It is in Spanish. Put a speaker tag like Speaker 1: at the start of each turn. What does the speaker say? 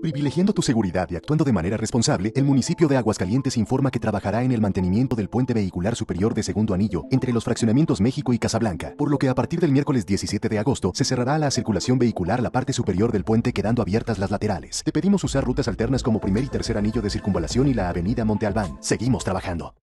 Speaker 1: Privilegiando tu seguridad y actuando de manera responsable, el municipio de Aguascalientes informa que trabajará en el mantenimiento del puente vehicular superior de segundo anillo entre los fraccionamientos México y Casablanca, por lo que a partir del miércoles 17 de agosto se cerrará la circulación vehicular la parte superior del puente quedando abiertas las laterales. Te pedimos usar rutas alternas como primer y tercer anillo de circunvalación y la avenida Monte Albán. Seguimos trabajando.